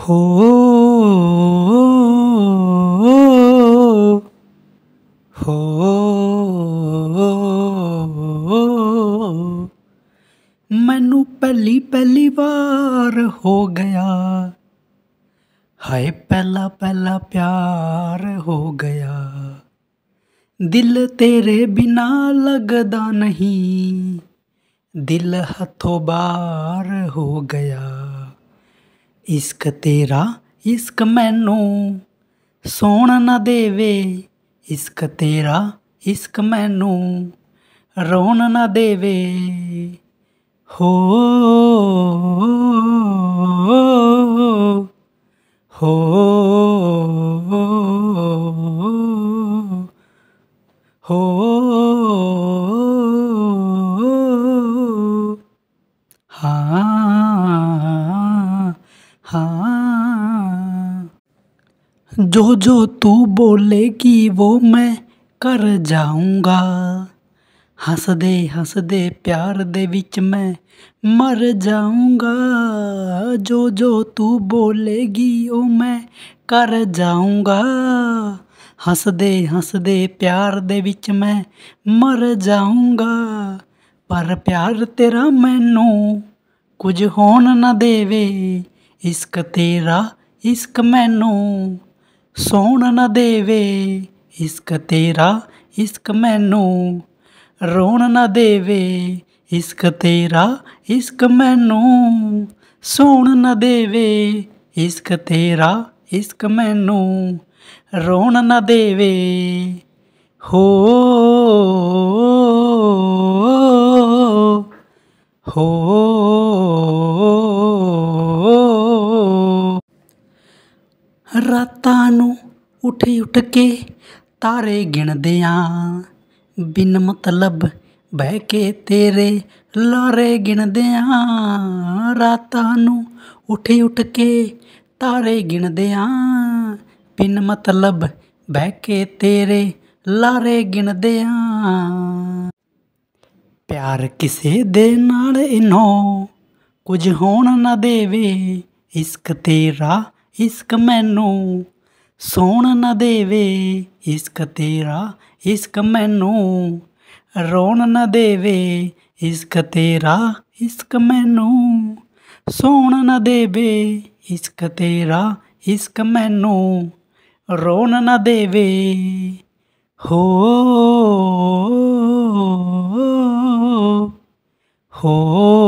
हो हो मैनू पहली पहली बार हो गया हाय पहला पहला प्यार हो गया दिल तेरे बिना लगदा नहीं दिल हथों बार हो गया इश्क तेरा इश्क मैनू सोन न देवे इश्क तेरा इश्क मैनू रोन न देवे हो हो हो जो जो तू बोलेगी वो मैं कर जाऊंगा हंस दे हंस दे प्यार दे विच मैं मर जाऊंगा जो जो तू बोलेगी वो मैं कर जाऊंगा हंस दे हंस दे प्यार दे विच मैं मर जाऊँगा पर प्यार तेरा मैनू कुछ ਹੋਣ ਨਾ ਦੇਵੇ ਇਸ਼ਕ ਤੇਰਾ ਇਸ਼ਕ ਮੈਨੂੰ ਸੌਣ ਨਾ ਦੇਵੇ ਇਸ਼ਕ ਤੇਰਾ ਇਸ਼ਕ ਮੈਨੂੰ ਰੋਣ ਨਾ ਦੇਵੇ ਇਸ਼ਕ ਤੇਰਾ ਇਸ਼ਕ ਮੈਨੂੰ ਸੌਣ ਨਾ ਦੇਵੇ ਇਸ਼ਕ ਤੇਰਾ ਇਸ਼ਕ ਮੈਨੂੰ ਰੋਣ ਨਾ ਦੇਵੇ ਹੋ ਹੋ ਰਾਤਾਂ ਨੂੰ ਉੱਠ ਉੱਠ ਕੇ ਤਾਰੇ ਗਿਣਦਿਆਂ ਬਿਨ ਮਤਲਬ ਬਹਿ ਕੇ ਤੇਰੇ ਲਾਰੇ ਗਿਣਦਿਆਂ ਰਾਤਾਂ ਨੂੰ ਉੱਠ ਉੱਠ ਕੇ ਤਾਰੇ ਗਿਣਦਿਆਂ ਬਿਨ ਮਤਲਬ ਬਹਿ ਕੇ ਤੇਰੇ ਲਾਰੇ ਗਿਣਦਿਆਂ ਪਿਆਰ ਕਿਸੇ ਦੇ ਨਾਲ ਇਨੋ ਕੁਝ ਹੋਣ ਨਾ ਦੇਵੇ ਇਸ਼ਕ ਤੇਰਾ ਇਸ਼ਕ ਮੈਨੂੰ ਸੌਣ ਨਾ ਦੇਵੇ ਇਸ਼ਕ ਤੇਰਾ ਇਸ਼ਕ ਮੈਨੂੰ ਰੋਣ ਨਾ ਦੇਵੇ ਇਸ਼ਕ ਤੇਰਾ ਇਸ਼ਕ ਮੈਨੂੰ ਸੌਣ ਨਾ ਦੇਵੇ ਇਸ਼ਕ ਤੇਰਾ ਇਸ਼ਕ ਮੈਨੂੰ ਰੋਣ ਨਾ ਦੇਵੇ ਹੋ ਹੋ